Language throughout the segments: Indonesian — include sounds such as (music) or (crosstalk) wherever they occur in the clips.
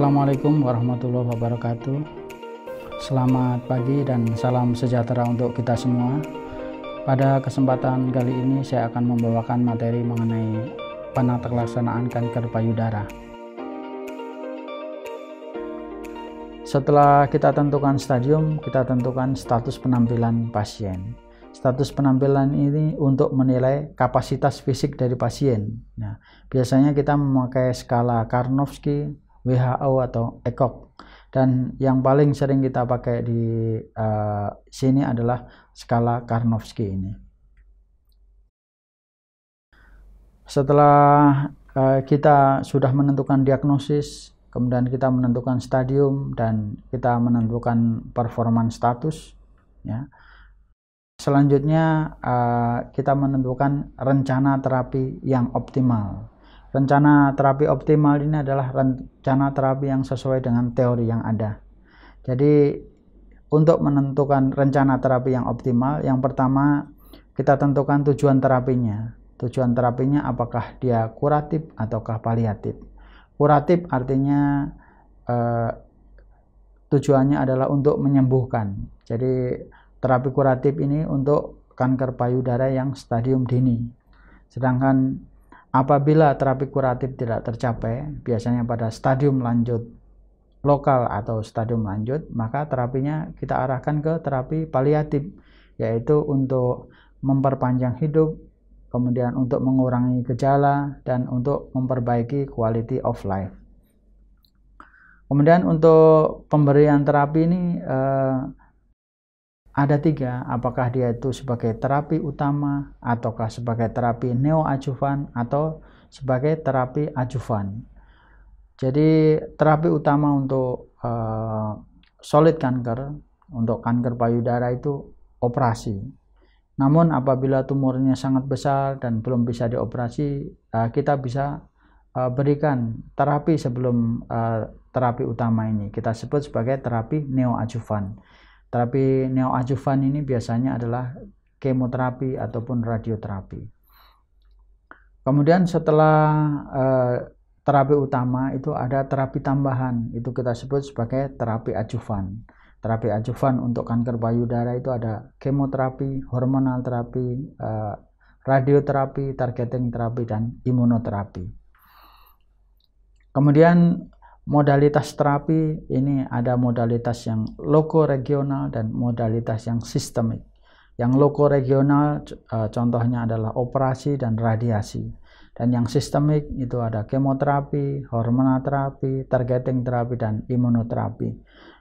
Assalamualaikum warahmatullahi wabarakatuh. Selamat pagi dan salam sejahtera untuk kita semua. Pada kesempatan kali ini saya akan membawakan materi mengenai penata laksanaan kanker payudara. Setelah kita tentukan stadium, kita tentukan status penampilan pasien. Status penampilan ini untuk menilai kapasitas fisik dari pasien. Nah, biasanya kita memakai skala Karnofsky, WHO atau ECOC dan yang paling sering kita pakai di uh, sini adalah skala Karnofsky ini. Setelah uh, kita sudah menentukan diagnosis, kemudian kita menentukan stadium dan kita menentukan performance status, ya. Selanjutnya uh, kita menentukan rencana terapi yang optimal. Rencana terapi optimal ini adalah rencana terapi yang sesuai dengan teori yang ada. Jadi untuk menentukan rencana terapi yang optimal, yang pertama kita tentukan tujuan terapinya. Tujuan terapinya apakah dia kuratif ataukah paliatif. Kuratif artinya eh, tujuannya adalah untuk menyembuhkan. Jadi terapi kuratif ini untuk kanker payudara yang stadium dini. Sedangkan Apabila terapi kuratif tidak tercapai, biasanya pada stadium lanjut lokal atau stadium lanjut, maka terapinya kita arahkan ke terapi paliatif, yaitu untuk memperpanjang hidup, kemudian untuk mengurangi gejala, dan untuk memperbaiki quality of life. Kemudian untuk pemberian terapi ini eh, ada tiga, apakah dia itu sebagai terapi utama, ataukah sebagai terapi neoajuvan, atau sebagai terapi ajuvan. Jadi terapi utama untuk uh, solid kanker, untuk kanker payudara itu operasi. Namun apabila tumornya sangat besar dan belum bisa dioperasi, uh, kita bisa uh, berikan terapi sebelum uh, terapi utama ini. Kita sebut sebagai terapi neoajuvan. Terapi neoadjuvan ini biasanya adalah kemoterapi ataupun radioterapi. Kemudian setelah eh, terapi utama itu ada terapi tambahan, itu kita sebut sebagai terapi adjuvan. Terapi adjuvan untuk kanker payudara itu ada kemoterapi, hormonal terapi, eh, radioterapi, targeting terapi dan imunoterapi. Kemudian modalitas terapi ini ada modalitas yang loko regional dan modalitas yang sistemik. Yang loko regional e, contohnya adalah operasi dan radiasi. Dan yang sistemik itu ada kemoterapi, hormonal terapi, targeting terapi dan imunoterapi.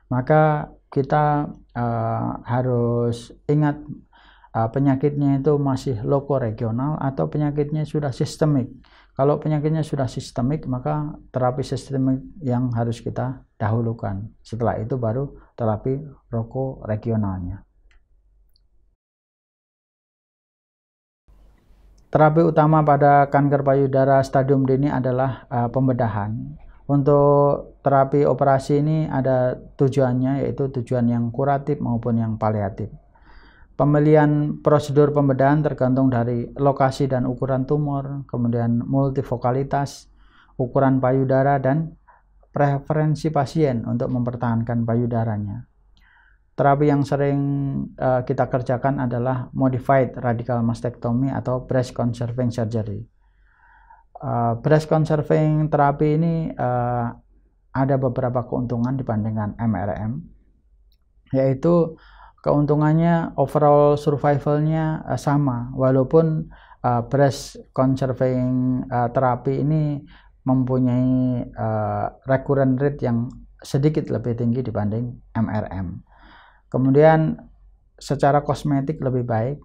Maka kita uh, harus ingat uh, penyakitnya itu masih loko regional atau penyakitnya sudah sistemik kalau penyakitnya sudah sistemik, maka terapi sistemik yang harus kita dahulukan. Setelah itu baru terapi rokok regionalnya. Terapi utama pada kanker payudara stadium dini adalah uh, pembedahan. Untuk terapi operasi ini ada tujuannya yaitu tujuan yang kuratif maupun yang paliatif. Pemilihan prosedur pembedahan tergantung dari lokasi dan ukuran tumor, kemudian multifokalitas, ukuran payudara, dan preferensi pasien untuk mempertahankan payudaranya. Terapi yang sering uh, kita kerjakan adalah modified radical mastectomy atau breast conserving surgery. Uh, breast conserving terapi ini uh, ada beberapa keuntungan dibandingkan MRM, yaitu keuntungannya overall survivalnya uh, sama walaupun uh, breast conserving uh, terapi ini mempunyai uh, recurrent rate yang sedikit lebih tinggi dibanding MRM kemudian secara kosmetik lebih baik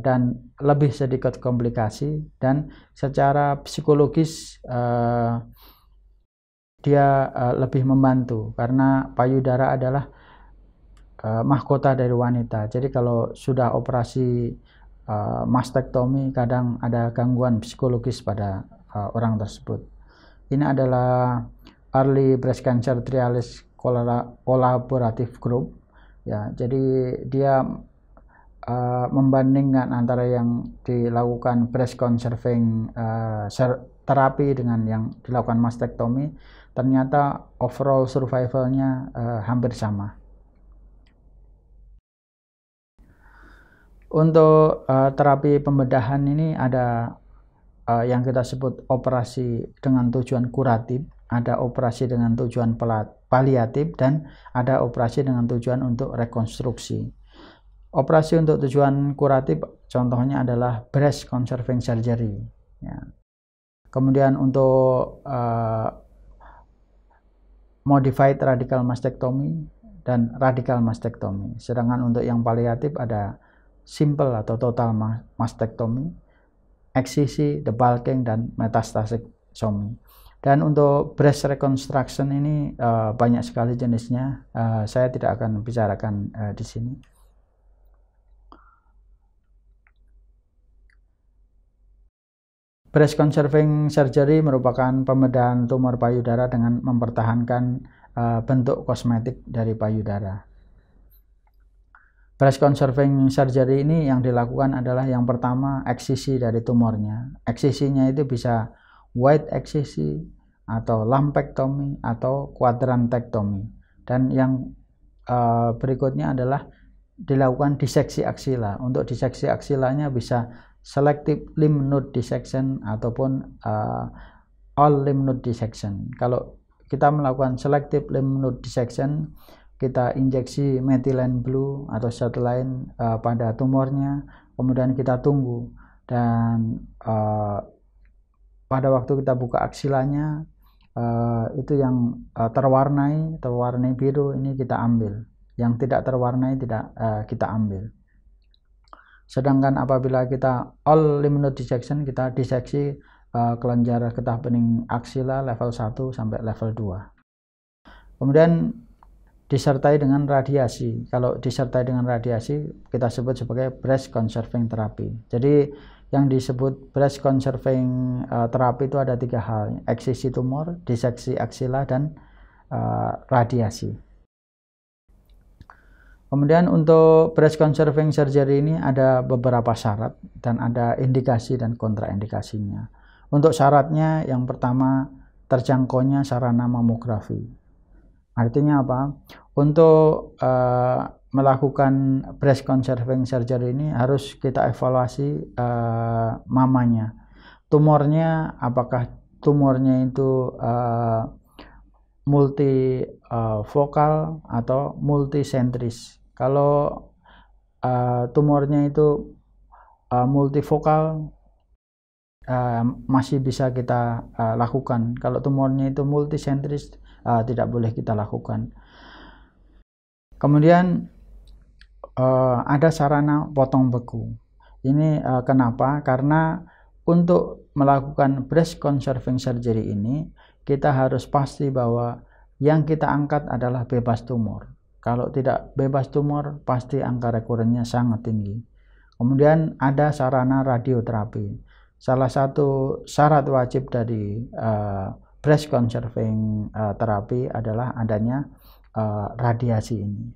dan lebih sedikit komplikasi dan secara psikologis dia lebih membantu karena payudara adalah Eh, mahkota dari wanita. Jadi kalau sudah operasi uh, mastektomi kadang ada gangguan psikologis pada uh, orang tersebut. Ini adalah Early Breast Cancer trialis kolaboratif Group. Ya, jadi dia uh, membandingkan antara yang dilakukan breast conserving uh, terapi dengan yang dilakukan mastektomi, ternyata overall survivalnya uh, hampir sama. Untuk uh, terapi pembedahan ini ada uh, yang kita sebut operasi dengan tujuan kuratif, ada operasi dengan tujuan paliatif, dan ada operasi dengan tujuan untuk rekonstruksi. Operasi untuk tujuan kuratif contohnya adalah breast conserving surgery. Ya. Kemudian untuk uh, modified radical mastectomy dan radical mastectomy. Sedangkan untuk yang paliatif ada simple atau total mastektomi, eksisi, debulking, dan metastatic somi. Dan untuk breast reconstruction ini uh, banyak sekali jenisnya. Uh, saya tidak akan bicarakan uh, di sini. Breast conserving surgery merupakan pembedahan tumor payudara dengan mempertahankan uh, bentuk kosmetik dari payudara. Breast conserving surgery ini yang dilakukan adalah yang pertama eksisi dari tumornya. Eksisinya itu bisa wide eksisi atau lumpectomy atau quadrantectomy. Dan yang uh, berikutnya adalah dilakukan diseksi aksila. Untuk diseksi aksilanya bisa selective lymph node dissection ataupun uh, all lymph node dissection. Kalau kita melakukan selective lymph node dissection, kita injeksi methylene blue atau zat lain uh, pada tumornya, kemudian kita tunggu dan uh, pada waktu kita buka aksilanya uh, eh, itu yang uh, terwarnai, terwarnai biru ini kita ambil, yang tidak terwarnai tidak uh, kita ambil. Sedangkan apabila kita all lymph dissection kita diseksi uh, kelenjar getah bening aksila level 1 sampai level 2. Kemudian disertai dengan radiasi. Kalau disertai dengan radiasi kita sebut sebagai breast conserving therapy. Jadi yang disebut breast conserving uh, terapi itu ada tiga hal, eksisi tumor, diseksi aksila, dan uh, radiasi. Kemudian untuk breast conserving surgery ini ada beberapa syarat dan ada indikasi dan kontraindikasinya. Untuk syaratnya yang pertama terjangkaunya sarana mamografi. Artinya apa? Untuk uh, melakukan breast conserving surgery ini harus kita evaluasi uh, mamanya. Tumornya apakah tumornya itu uh, multi uh, vokal atau multisentris. Kalau uh, tumornya itu uh, multivokal uh, masih bisa kita uh, lakukan. Kalau tumornya itu multi multisentris uh, tidak boleh kita lakukan. Kemudian uh, ada sarana potong beku. Ini uh, kenapa? Karena untuk melakukan breast conserving surgery ini kita harus pasti bahwa yang kita angkat adalah bebas tumor. Kalau tidak bebas tumor, pasti angka rekurennya sangat tinggi. Kemudian ada sarana radioterapi. Salah satu syarat wajib dari uh, breast conserving uh, terapi adalah adanya uh, radiasi ini.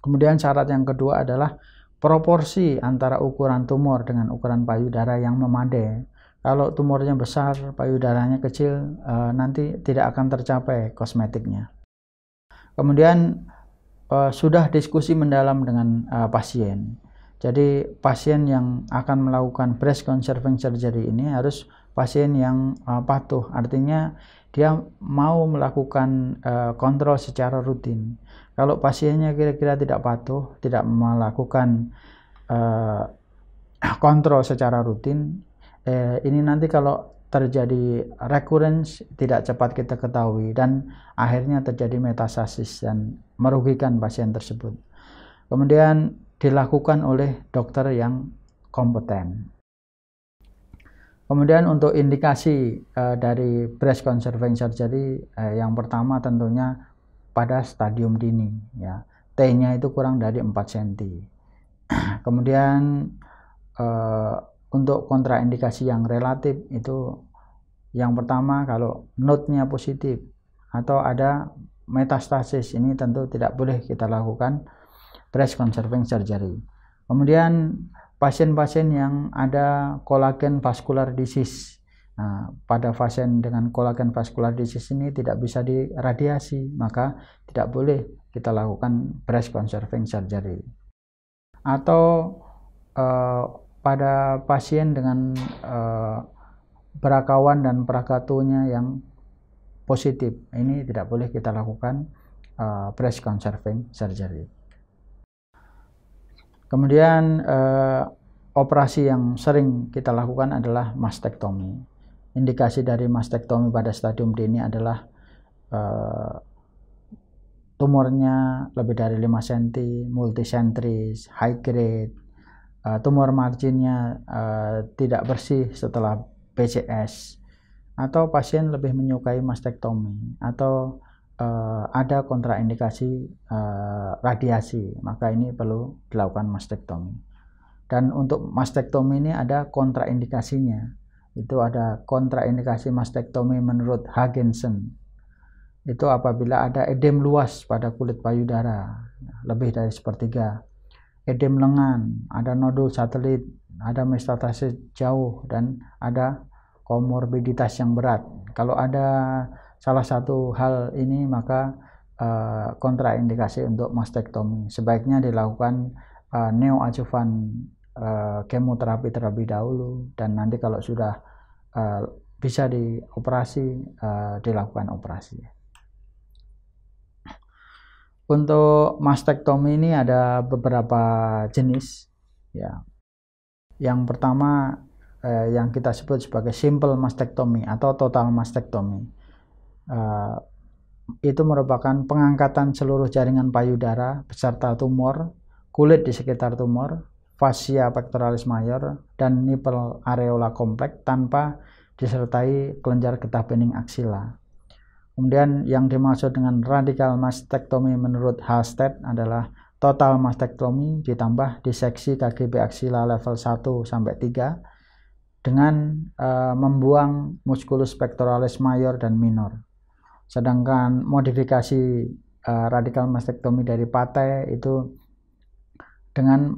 Kemudian syarat yang kedua adalah proporsi antara ukuran tumor dengan ukuran payudara yang memadai. Kalau tumornya besar, payudaranya kecil, uh, nanti tidak akan tercapai kosmetiknya. Kemudian uh, sudah diskusi mendalam dengan uh, pasien. Jadi pasien yang akan melakukan breast conserving surgery ini harus pasien yang uh, patuh artinya dia mau melakukan uh, kontrol secara rutin kalau pasiennya kira-kira tidak patuh tidak melakukan uh, (clears throat) kontrol secara rutin eh, ini nanti kalau terjadi recurrence tidak cepat kita ketahui dan akhirnya terjadi metastasis dan merugikan pasien tersebut. Kemudian dilakukan oleh dokter yang kompeten. Kemudian untuk indikasi uh, dari breast conserving surgery uh, yang pertama tentunya pada stadium dini ya. T-nya itu kurang dari 4 cm. (clears throat) Kemudian uh, untuk kontraindikasi yang relatif itu yang pertama kalau node-nya positif atau ada metastasis ini tentu tidak boleh kita lakukan breast conserving surgery. Kemudian pasien-pasien yang ada kolagen vascular disease. Nah, pada pasien dengan kolagen vascular disease ini tidak bisa diradiasi, maka tidak boleh kita lakukan breast conserving surgery. Atau eh, pada pasien dengan eh, perakawan dan perakatunya yang positif, ini tidak boleh kita lakukan eh, breast conserving surgery. Kemudian eh, operasi yang sering kita lakukan adalah mastektomi. Indikasi dari mastektomi pada stadium dini adalah eh, tumornya lebih dari 5 cm, multisentris, high grade, eh, tumor marginnya eh, tidak bersih setelah PCS, atau pasien lebih menyukai mastektomi, atau uh, ada kontraindikasi uh, radiasi, maka ini perlu dilakukan mastektomi. Dan untuk mastektomi ini ada kontraindikasinya. Itu ada kontraindikasi mastektomi menurut Hagensen. Itu apabila ada edem luas pada kulit payudara, lebih dari sepertiga. Edem lengan, ada nodul satelit, ada metastasis jauh, dan ada komorbiditas yang berat. Kalau ada salah satu hal ini maka uh, kontraindikasi untuk mastektomi. Sebaiknya dilakukan uh, eh, neoadjuvan uh, eh, kemoterapi terlebih dahulu dan nanti kalau sudah uh, bisa dioperasi uh, dilakukan operasi. Untuk mastektomi ini ada beberapa jenis ya. Yang pertama eh, yang kita sebut sebagai simple mastektomi atau total mastektomi. Eh, itu merupakan pengangkatan seluruh jaringan payudara beserta tumor, kulit di sekitar tumor, fascia pectoralis mayor, dan nipple areola kompleks tanpa disertai kelenjar getah bening aksila. Kemudian yang dimaksud dengan radikal mastektomi menurut Halstead adalah total mastektomi ditambah diseksi KGB aksila level 1 sampai 3 dengan uh, membuang musculus pectoralis mayor dan minor. Sedangkan modifikasi uh, radikal mastektomi dari patai itu dengan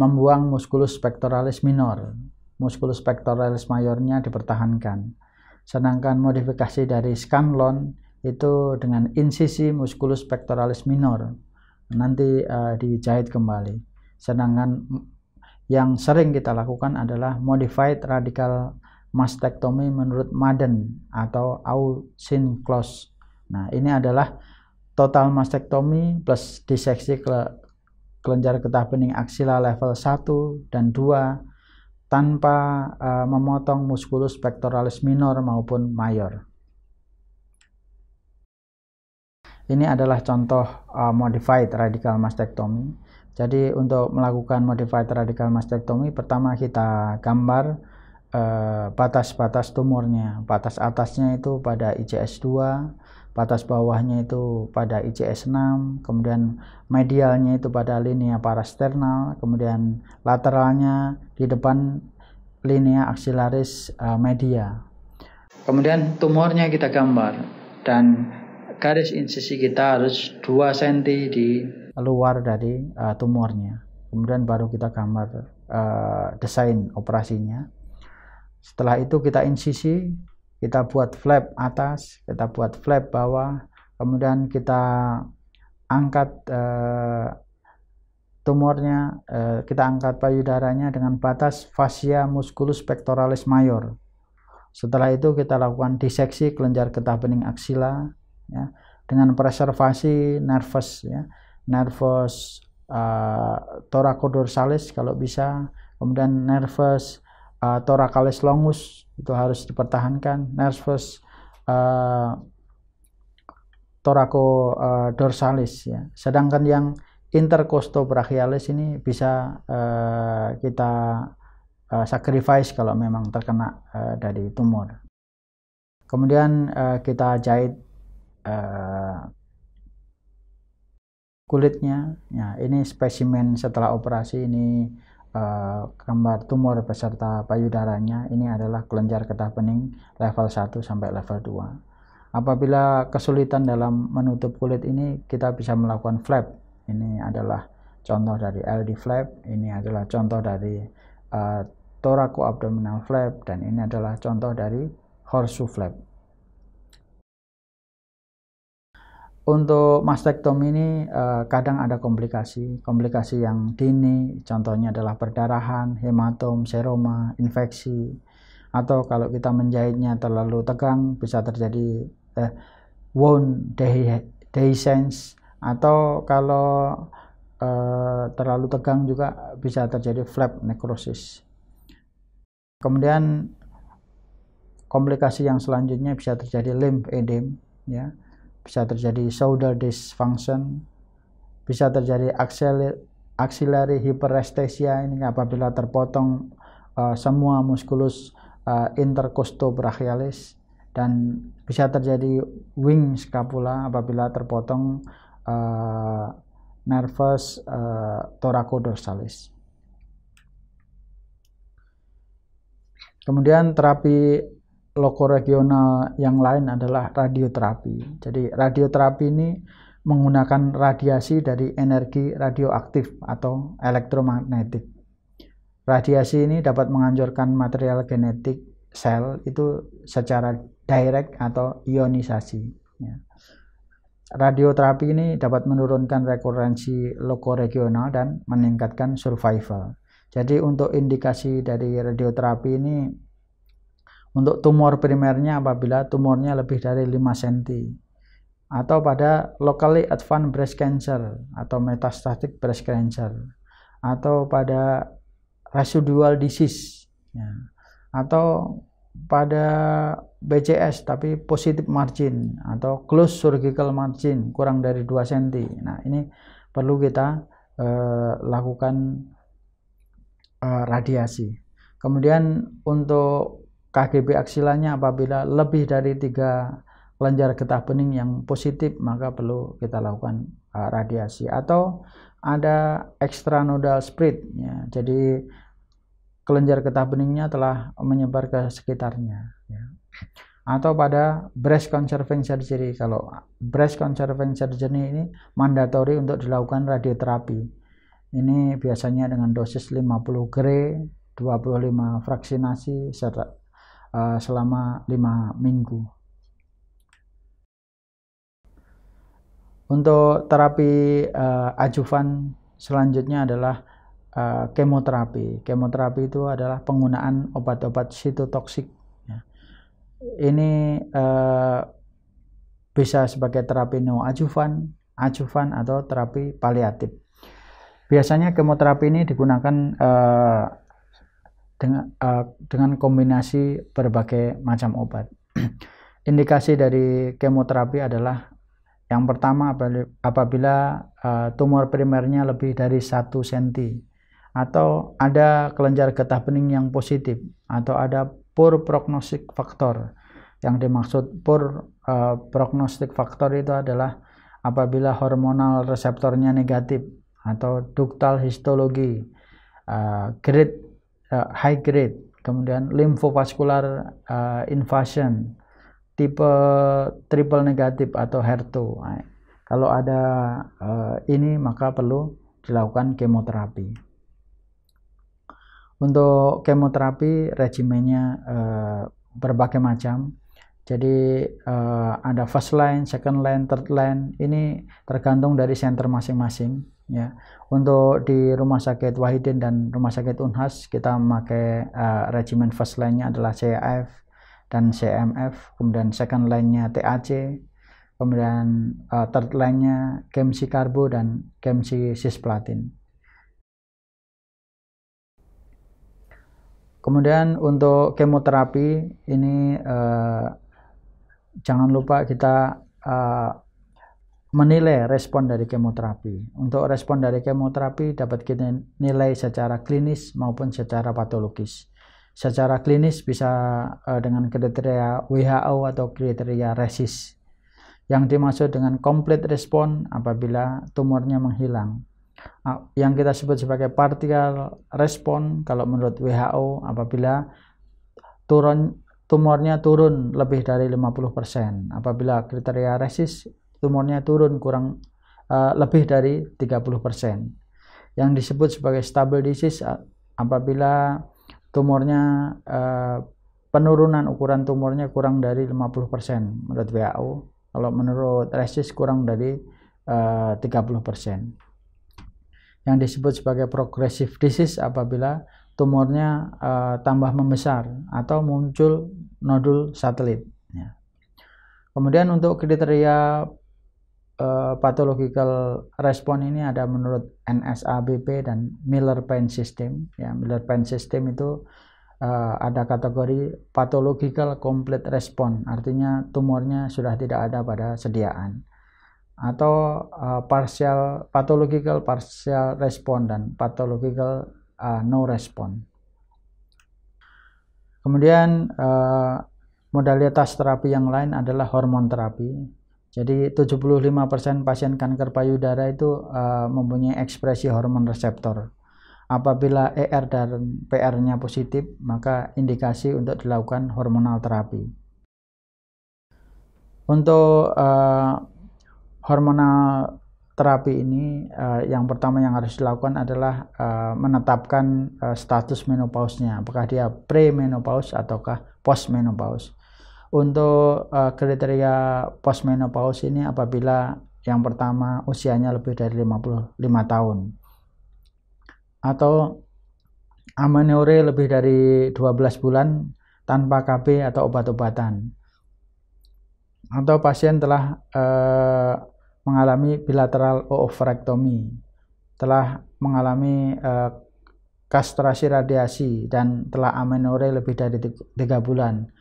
membuang musculus pectoralis minor. Musculus pectoralis mayornya dipertahankan. Sedangkan modifikasi dari scanlon itu dengan insisi musculus pectoralis minor nanti uh, dijahit kembali. Sedangkan yang sering kita lakukan adalah modified radical mastektomi menurut Madden atau Ausin Close. Nah, ini adalah total mastektomi plus diseksi ke kelenjar getah bening aksila level 1 dan 2 tanpa uh, memotong musculus pectoralis minor maupun mayor. Ini adalah contoh uh, modified radical mastectomy. Jadi untuk melakukan modified radical mastectomy pertama kita gambar Eh, batas-batas tumornya. Batas atasnya itu pada ICS2, batas bawahnya itu pada ICS6, kemudian medialnya itu pada linea parasternal, kemudian lateralnya di depan linea axillaris eh, media. Kemudian tumornya kita gambar dan garis insisi kita harus 2 cm di luar dari uh, tumornya. Kemudian baru kita gambar uh, desain operasinya. Setelah itu kita insisi, kita buat flap atas, kita buat flap bawah, kemudian kita angkat eh, tumornya, eh, kita angkat payudaranya dengan batas fascia musculus pectoralis mayor. Setelah itu kita lakukan diseksi kelenjar getah bening aksila ya, dengan preservasi nervus ya, nervus uh, thoracodorsales kalau bisa, kemudian nervus uh, eh, thoracalis longus itu harus dipertahankan nervus uh, eh, thoraco uh, eh, dorsalis ya sedangkan yang intercosto brachialis ini bisa uh, kita uh, sacrifice kalau memang terkena uh, dari tumor kemudian uh, kita jahit uh, kulitnya ya ini spesimen setelah operasi ini uh, gambar tumor beserta payudaranya ini adalah kelenjar getah bening level 1 sampai level 2. Apabila kesulitan dalam menutup kulit ini kita bisa melakukan flap. Ini adalah contoh dari LD flap, ini adalah contoh dari uh, abdominal flap dan ini adalah contoh dari horseshoe flap. untuk mastektomi ini eh, kadang ada komplikasi, komplikasi yang dini, contohnya adalah perdarahan, hematom, seroma, infeksi, atau kalau kita menjahitnya terlalu tegang bisa terjadi eh, wound dehiscence, atau kalau eh, terlalu tegang juga bisa terjadi flap necrosis. Kemudian komplikasi yang selanjutnya bisa terjadi limf edem, ya bisa terjadi shoulder dysfunction, bisa terjadi axillary hyperestesia ini apabila terpotong uh, semua musculus uh, intercostobrachialis dan bisa terjadi wing scapula apabila terpotong uh, nervus uh, thoracodorsalis. Kemudian terapi loko regional yang lain adalah radioterapi. Jadi radioterapi ini menggunakan radiasi dari energi radioaktif atau elektromagnetik. Radiasi ini dapat menghancurkan material genetik sel itu secara direct atau ionisasi. Ya. Radioterapi ini dapat menurunkan rekurensi loko regional dan meningkatkan survival. Jadi untuk indikasi dari radioterapi ini untuk tumor primernya apabila tumornya lebih dari 5 cm atau pada locally advanced breast cancer atau metastatic breast cancer atau pada residual disease ya. atau pada BCS tapi positif margin atau close surgical margin kurang dari 2 cm. Nah, ini perlu kita eh, lakukan eh, radiasi. Kemudian untuk KGB aksilanya apabila lebih dari tiga kelenjar getah bening yang positif maka perlu kita lakukan uh, radiasi atau ada extranodal spread ya. jadi kelenjar getah beningnya telah menyebar ke sekitarnya ya. atau pada breast conserving surgery kalau breast conserving surgery ini mandatori untuk dilakukan radioterapi ini biasanya dengan dosis 50 gray 25 fraksinasi serta Eh, selama lima minggu. Untuk terapi uh, ajuvan selanjutnya adalah uh, kemoterapi. Kemoterapi itu adalah penggunaan obat-obat sitotoksik. Ya. Ini uh, bisa sebagai terapi neoajuvan, ajuvan atau terapi paliatif. Biasanya kemoterapi ini digunakan uh, dengan uh, dengan kombinasi berbagai macam obat. (clears throat) Indikasi dari kemoterapi adalah yang pertama apabila uh, tumor primernya lebih dari 1 cm atau ada kelenjar getah bening yang positif atau ada poor prognostic factor. Yang dimaksud poor uh, prognostic factor itu adalah apabila hormonal reseptornya negatif atau ductal histologi uh, grade uh, high grade, kemudian lymphovascular uh, eh, invasion, tipe triple negatif atau HER2. Nah, kalau ada uh, ini maka perlu dilakukan kemoterapi. Untuk kemoterapi regimennya uh, berbagai macam. Jadi uh, ada first line, second line, third line. Ini tergantung dari center masing-masing ya untuk di rumah sakit Wahidin dan rumah sakit Unhas kita memakai uh, regimen first line-nya adalah CAF dan CMF kemudian second line-nya TAC kemudian uh, third line-nya kemsi karbo dan kemsi cisplatin kemudian untuk kemoterapi ini uh, jangan lupa kita uh, menilai respon dari kemoterapi. Untuk respon dari kemoterapi dapat kita nilai secara klinis maupun secara patologis. Secara klinis bisa eh, dengan kriteria WHO atau kriteria RESIS. Yang dimaksud dengan complete respon apabila tumornya menghilang. yang kita sebut sebagai partial respon kalau menurut WHO apabila turun tumornya turun lebih dari 50%. Apabila kriteria RESIS tumornya turun kurang uh, lebih dari 30%. Yang disebut sebagai stable disease eh, apabila tumornya uh, penurunan ukuran tumornya kurang dari 50% menurut WHO. Kalau menurut RESIS kurang dari uh, 30%. Yang disebut sebagai progressive disease apabila tumornya uh, tambah membesar atau muncul nodul satelit. Ya. Kemudian untuk kriteria Eh, pathological respon ini ada menurut NSABP dan Miller Pain System. Ya, Miller Pain System itu uh, ada kategori pathological complete response, artinya tumornya sudah tidak ada pada sediaan. Atau uh, partial pathological partial response dan pathological uh, no response. Kemudian uh, modalitas terapi yang lain adalah hormon terapi jadi 75% pasien kanker payudara itu uh, mempunyai ekspresi hormon reseptor. Apabila ER dan PR-nya positif, maka indikasi untuk dilakukan hormonal terapi. Untuk uh, hormonal terapi ini uh, yang pertama yang harus dilakukan adalah uh, menetapkan uh, status nya apakah dia pre menopaus ataukah post menopaus untuk uh, kriteria postmenopause ini apabila yang pertama usianya lebih dari 55 tahun atau amenore lebih dari 12 bulan tanpa KB atau obat-obatan atau pasien telah uh, mengalami bilateral oophorectomy telah mengalami uh, kastrasi radiasi dan telah amenore lebih dari tiga bulan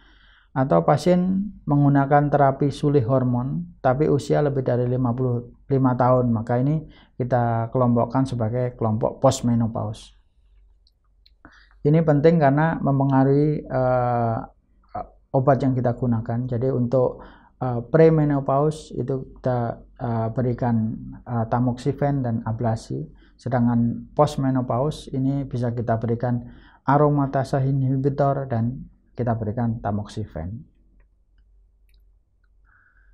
atau pasien menggunakan terapi sulih hormon tapi usia lebih dari 55 tahun maka ini kita kelompokkan sebagai kelompok postmenopause ini penting karena mempengaruhi uh, obat yang kita gunakan jadi untuk uh, premenopause itu kita uh, berikan uh, tamoxifen dan ablasi sedangkan postmenopause ini bisa kita berikan aromatase inhibitor dan kita berikan tamoxifen.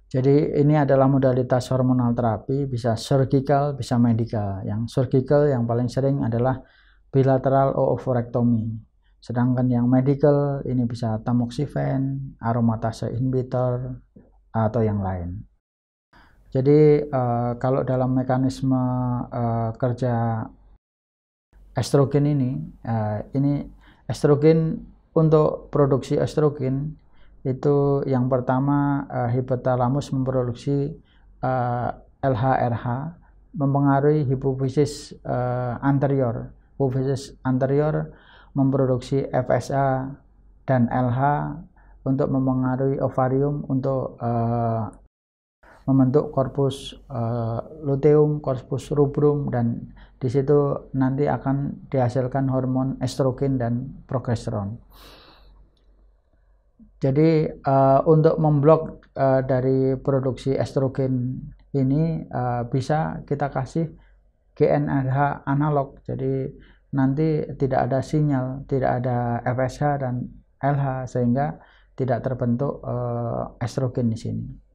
Jadi ini adalah modalitas hormonal terapi, bisa surgical, bisa medical. Yang surgical yang paling sering adalah bilateral oophorectomy. Sedangkan yang medical ini bisa tamoxifen, aromatase inhibitor, atau yang lain. Jadi eh, kalau dalam mekanisme eh, kerja estrogen ini, eh, ini estrogen untuk produksi estrogen itu yang pertama uh, hipotalamus memproduksi uh, eh, LHRH mempengaruhi hipofisis uh, anterior. Hipofisis anterior memproduksi FSA dan LH untuk mempengaruhi ovarium untuk uh, membentuk korpus uh, luteum, korpus rubrum dan di situ nanti akan dihasilkan hormon estrogen dan progesteron. Jadi uh, untuk memblok uh, dari produksi estrogen ini uh, bisa kita kasih GnRH analog. Jadi nanti tidak ada sinyal, tidak ada FSH dan LH sehingga tidak terbentuk uh, estrogen di sini.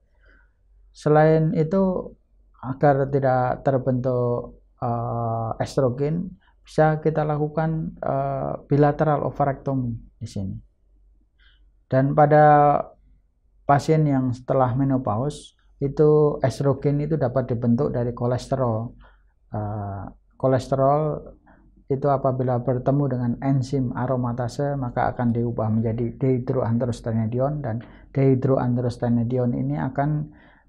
Selain itu agar tidak terbentuk uh, estrogen bisa kita lakukan uh, bilateral ovarektomi di sini. Dan pada pasien yang setelah menopause itu estrogen itu dapat dibentuk dari kolesterol. Uh, kolesterol itu apabila bertemu dengan enzim aromatase maka akan diubah menjadi dehidroandrostenedion dan dehidroandrostenedion ini akan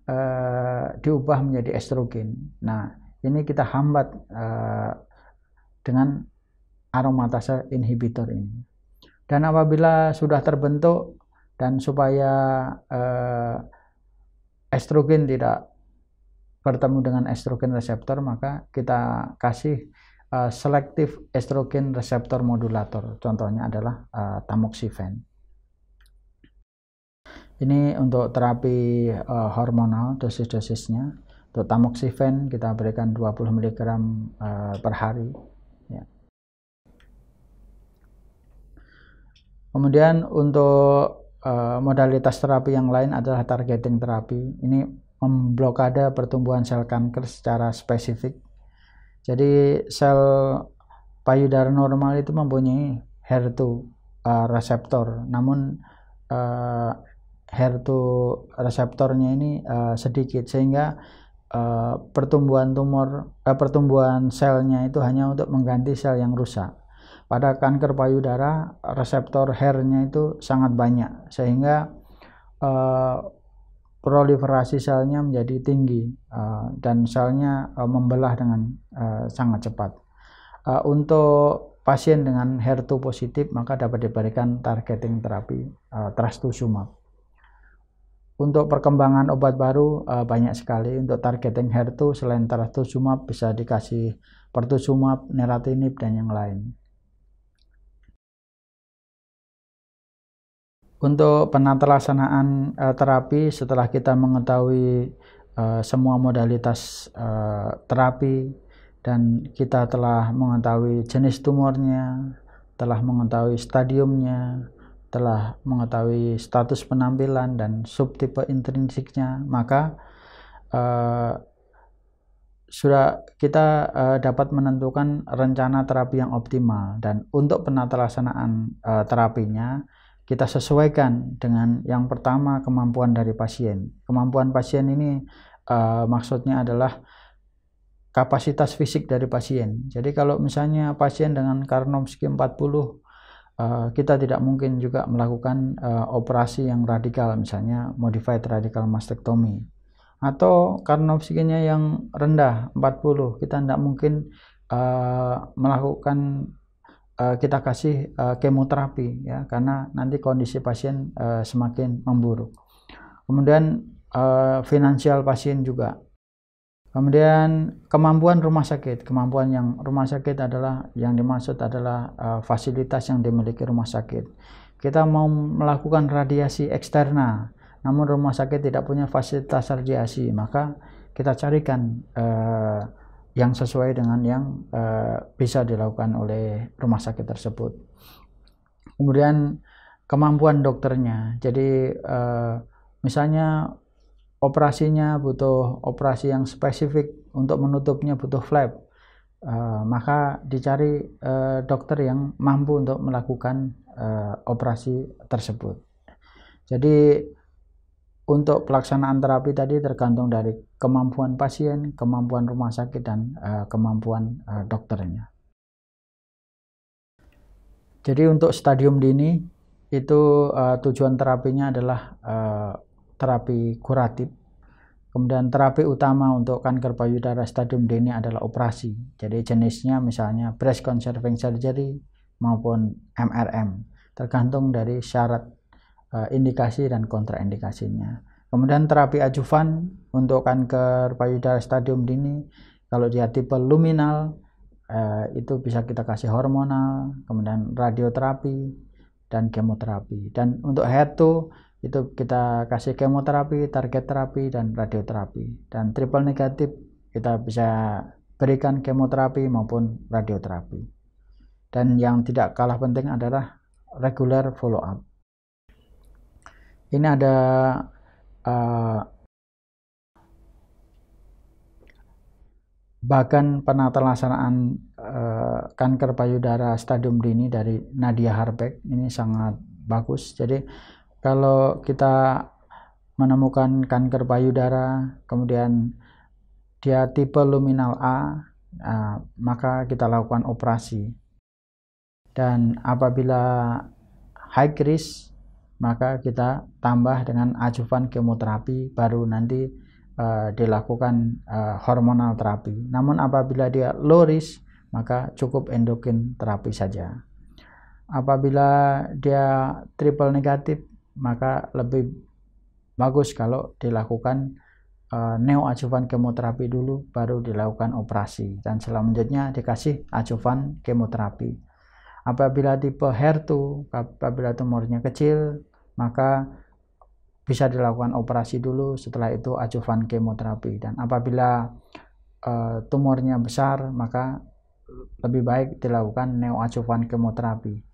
Eh, diubah menjadi estrogen. Nah, ini kita hambat uh, dengan aromatase inhibitor ini. Dan apabila sudah terbentuk dan supaya uh, estrogen tidak bertemu dengan estrogen reseptor, maka kita kasih uh, selektif estrogen reseptor modulator. Contohnya adalah uh, tamoxifen. Ini untuk terapi uh, hormonal dosis-dosisnya. Untuk tamoxifen kita berikan 20 mg uh, per hari. Ya. Kemudian untuk uh, modalitas terapi yang lain adalah targeting terapi. Ini memblokade pertumbuhan sel kanker secara spesifik. Jadi sel payudara normal itu mempunyai HER2 uh, eh, reseptor, namun HER2 reseptornya ini uh, sedikit sehingga uh, pertumbuhan tumor uh, pertumbuhan selnya itu hanya untuk mengganti sel yang rusak. Pada kanker payudara reseptor HER-nya itu sangat banyak sehingga uh, proliferasi selnya menjadi tinggi uh, dan selnya uh, membelah dengan uh, sangat cepat. Uh, untuk pasien dengan HER2 positif maka dapat diberikan targeting terapi uh, trastuzumab untuk perkembangan obat baru uh, banyak sekali untuk targeting HER2 selain trastuzumab bisa dikasih pertuzumab, neratinib dan yang lain. Untuk penelaksanaan uh, eh, terapi setelah kita mengetahui uh, semua modalitas uh, terapi dan kita telah mengetahui jenis tumornya, telah mengetahui stadiumnya, telah mengetahui status penampilan dan subtipe intrinsiknya, maka uh, sudah kita uh, dapat menentukan rencana terapi yang optimal dan untuk penata laksanaan uh, eh, terapinya kita sesuaikan dengan yang pertama kemampuan dari pasien. Kemampuan pasien ini uh, maksudnya adalah kapasitas fisik dari pasien. Jadi kalau misalnya pasien dengan Karnofsky 40 Eh, kita tidak mungkin juga melakukan uh, operasi yang radikal misalnya modified radical mastectomy atau karena oksigennya yang rendah 40 kita tidak mungkin uh, melakukan uh, kita kasih uh, kemoterapi ya karena nanti kondisi pasien uh, semakin memburuk kemudian uh, finansial pasien juga Kemudian kemampuan rumah sakit, kemampuan yang rumah sakit adalah yang dimaksud adalah uh, fasilitas yang dimiliki rumah sakit. Kita mau melakukan radiasi eksternal, namun rumah sakit tidak punya fasilitas radiasi, maka kita carikan uh, yang sesuai dengan yang uh, bisa dilakukan oleh rumah sakit tersebut. Kemudian kemampuan dokternya, jadi uh, misalnya operasinya butuh operasi yang spesifik untuk menutupnya butuh flap uh, maka dicari uh, dokter yang mampu untuk melakukan uh, operasi tersebut jadi untuk pelaksanaan terapi tadi tergantung dari kemampuan pasien, kemampuan rumah sakit, dan uh, kemampuan uh, dokternya. Jadi untuk stadium dini itu uh, tujuan terapinya adalah uh, terapi kuratif. Kemudian terapi utama untuk kanker payudara stadium dini adalah operasi. Jadi jenisnya misalnya breast conserving surgery maupun MRM, tergantung dari syarat eh, indikasi dan kontraindikasinya. Kemudian terapi ajuvan untuk kanker payudara stadium dini, kalau dia tipe luminal eh, itu bisa kita kasih hormonal, kemudian radioterapi dan kemoterapi. Dan untuk her itu kita kasih kemoterapi, target terapi, dan radioterapi. Dan triple negatif kita bisa berikan kemoterapi maupun radioterapi. Dan yang tidak kalah penting adalah regular follow up. Ini ada uh, eh, bahkan pernah eh, uh, kanker payudara stadium dini dari Nadia Harbeck ini sangat bagus. Jadi kalau kita menemukan kanker payudara, kemudian dia tipe luminal A, nah, maka kita lakukan operasi. Dan apabila high risk, maka kita tambah dengan ajuvan kemoterapi, baru nanti uh, dilakukan uh, hormonal terapi. Namun apabila dia low risk, maka cukup endokrin terapi saja. Apabila dia triple negatif, maka lebih bagus kalau dilakukan uh, kemoterapi dulu baru dilakukan operasi dan selanjutnya dikasih adjuvan kemoterapi apabila tipe HER2 apabila tumornya kecil maka bisa dilakukan operasi dulu setelah itu adjuvan kemoterapi dan apabila uh, tumornya besar maka lebih baik dilakukan neoadjuvan kemoterapi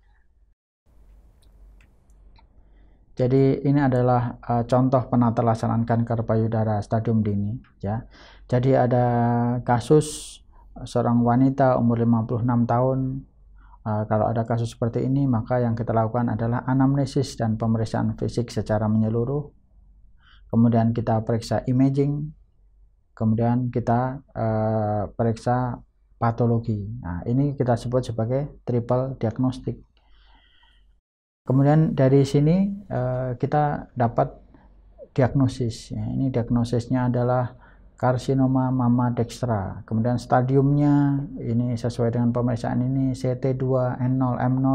Jadi ini adalah uh, contoh penata laksanaan kanker payudara stadium dini ya. Jadi ada kasus seorang wanita umur 56 tahun uh, kalau ada kasus seperti ini maka yang kita lakukan adalah anamnesis dan pemeriksaan fisik secara menyeluruh. Kemudian kita periksa imaging, kemudian kita uh, periksa patologi. Nah, ini kita sebut sebagai triple diagnostik Kemudian dari sini eh, kita dapat diagnosis. Ya, ini diagnosisnya adalah karsinoma mama dextra. Kemudian stadiumnya ini sesuai dengan pemeriksaan ini CT2 N0 M0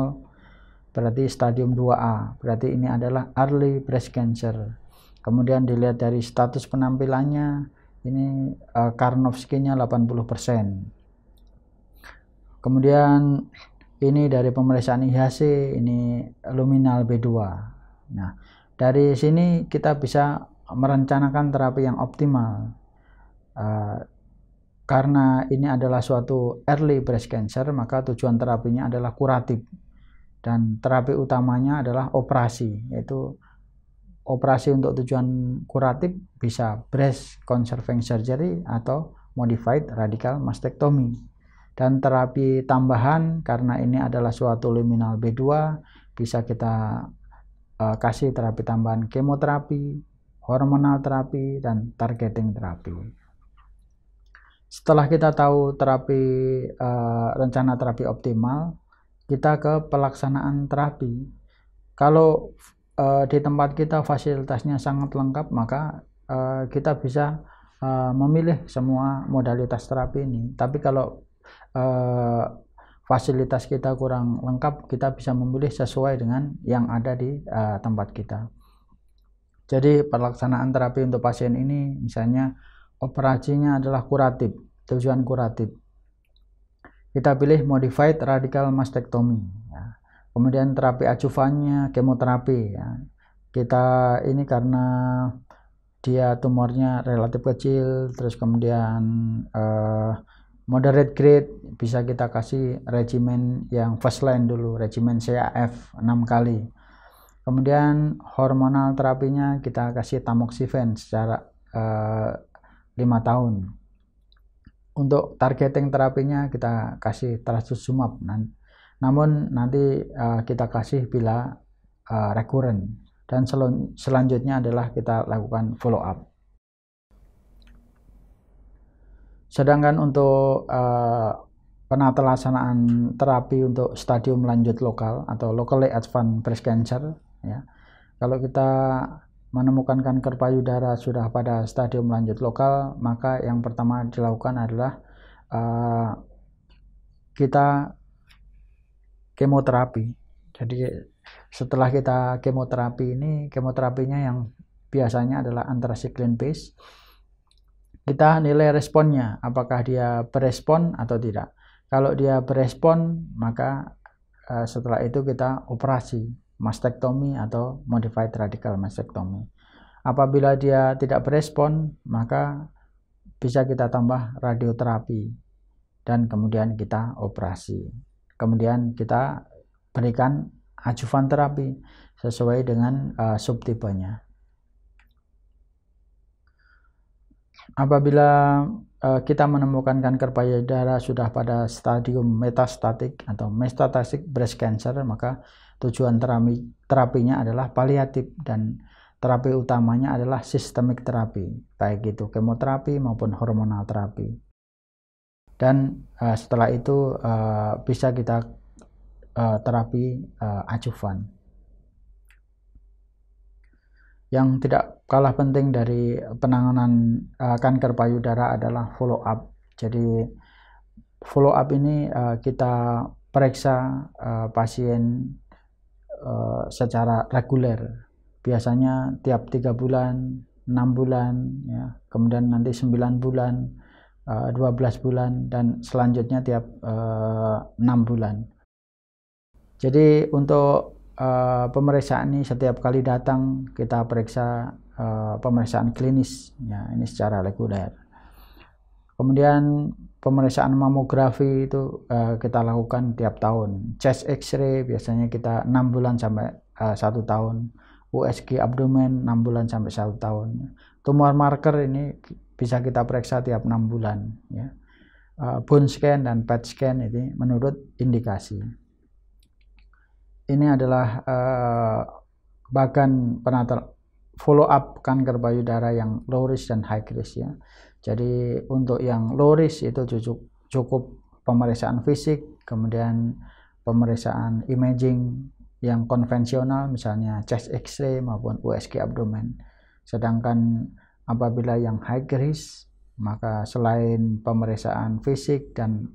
berarti stadium 2A. Berarti ini adalah early breast cancer. Kemudian dilihat dari status penampilannya ini eh, Karnofsky-nya 80%. Kemudian ini dari pemeriksaan IHC ini luminal B2 nah dari sini kita bisa merencanakan terapi yang optimal uh, karena ini adalah suatu early breast cancer maka tujuan terapinya adalah kuratif dan terapi utamanya adalah operasi yaitu operasi untuk tujuan kuratif bisa breast conserving surgery atau modified radical mastectomy dan terapi tambahan karena ini adalah suatu liminal B2 bisa kita uh, kasih terapi tambahan kemoterapi, hormonal terapi dan targeting terapi. Setelah kita tahu terapi uh, rencana terapi optimal, kita ke pelaksanaan terapi. Kalau uh, di tempat kita fasilitasnya sangat lengkap, maka uh, kita bisa uh, memilih semua modalitas terapi ini. Tapi kalau uh, fasilitas kita kurang lengkap, kita bisa memilih sesuai dengan yang ada di uh, tempat kita. Jadi pelaksanaan terapi untuk pasien ini misalnya operasinya adalah kuratif, tujuan kuratif. Kita pilih modified radical mastectomy. Ya. Kemudian terapi acuvannya kemoterapi. Ya. Kita ini karena dia tumornya relatif kecil, terus kemudian Uh, moderate grade bisa kita kasih regimen yang first line dulu regimen CAF 6 kali kemudian hormonal terapinya kita kasih tamoxifen secara eh, lima tahun untuk targeting terapinya kita kasih trastuzumab namun nanti eh, kita kasih bila eh, recurrent dan selanjutnya adalah kita lakukan follow up Sedangkan untuk uh, terapi untuk stadium lanjut lokal atau locally advanced breast cancer ya. Kalau kita menemukan kanker payudara sudah pada stadium lanjut lokal, maka yang pertama dilakukan adalah uh, kita kemoterapi. Jadi setelah kita kemoterapi ini, kemoterapinya yang biasanya adalah antrasiklin base kita nilai responnya, apakah dia berespon atau tidak. Kalau dia berespon, maka eh, setelah itu kita operasi mastektomi atau modified radical mastektomi. Apabila dia tidak berespon, maka bisa kita tambah radioterapi dan kemudian kita operasi. Kemudian kita berikan ajuvan terapi sesuai dengan uh, subtipenya. Apabila uh, kita menemukan kanker payudara sudah pada stadium metastatik atau metastatic breast cancer, maka tujuan terapi, terapinya adalah paliatif dan terapi utamanya adalah sistemik terapi, baik itu kemoterapi maupun hormonal terapi. Dan uh, setelah itu uh, bisa kita uh, terapi uh, acuvan yang tidak kalah penting dari penanganan uh, kanker payudara adalah follow up. Jadi follow up ini uh, kita periksa uh, pasien uh, secara reguler. Biasanya tiap tiga bulan, enam bulan, ya, kemudian nanti sembilan bulan, uh, belas bulan, dan selanjutnya tiap enam bulan. Jadi untuk Eh, pemeriksaan ini setiap kali datang kita periksa uh, pemeriksaan klinis ya ini secara reguler kemudian pemeriksaan mamografi itu uh, kita lakukan tiap tahun chest x-ray biasanya kita enam bulan sampai satu uh, tahun USG abdomen 6 bulan sampai satu tahun tumor marker ini bisa kita periksa tiap 6 bulan ya uh, bone scan dan PET scan ini menurut indikasi ini adalah uh, eh, bahkan penata follow up kanker payudara yang low risk dan high risk ya. Jadi untuk yang low risk itu cukup, cukup pemeriksaan fisik, kemudian pemeriksaan imaging yang konvensional misalnya chest x-ray maupun USG abdomen. Sedangkan apabila yang high risk maka selain pemeriksaan fisik dan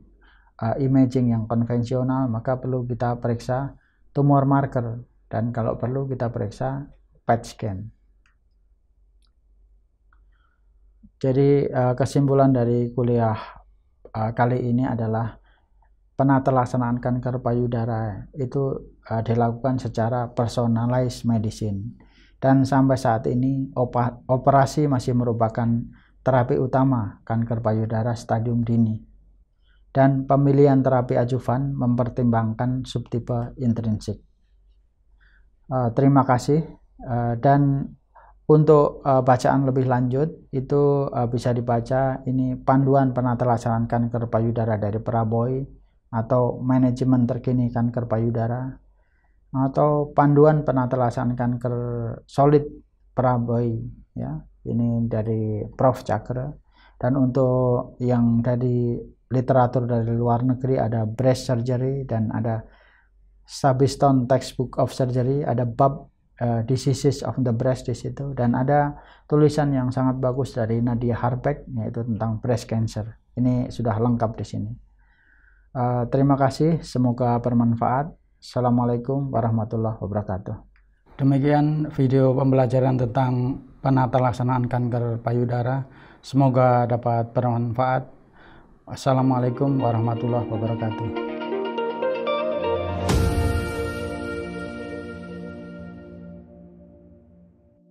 uh, imaging yang konvensional maka perlu kita periksa tumor marker dan kalau perlu kita periksa PET scan. Jadi eh, kesimpulan dari kuliah eh, kali ini adalah penata laksanaan kanker payudara itu eh, dilakukan secara personalized medicine dan sampai saat ini operasi masih merupakan terapi utama kanker payudara stadium dini dan pemilihan terapi acuan mempertimbangkan subtipe intrinsik. Eh, terima kasih eh, dan untuk eh, bacaan lebih lanjut itu bisa dibaca ini panduan terlaksanakan kanker payudara dari Praboy atau manajemen terkini kanker payudara atau panduan penatelasaran kanker solid Praboy ya ini dari Prof Cakra dan untuk yang dari literatur dari luar negeri ada breast surgery dan ada Sabiston textbook of surgery ada bab uh, diseases of the breast di situ dan ada tulisan yang sangat bagus dari Nadia Harbeck yaitu tentang breast cancer ini sudah lengkap di sini uh, terima kasih semoga bermanfaat assalamualaikum warahmatullahi wabarakatuh demikian video pembelajaran tentang penata laksanaan kanker payudara Semoga dapat bermanfaat. Assalamualaikum warahmatullahi wabarakatuh.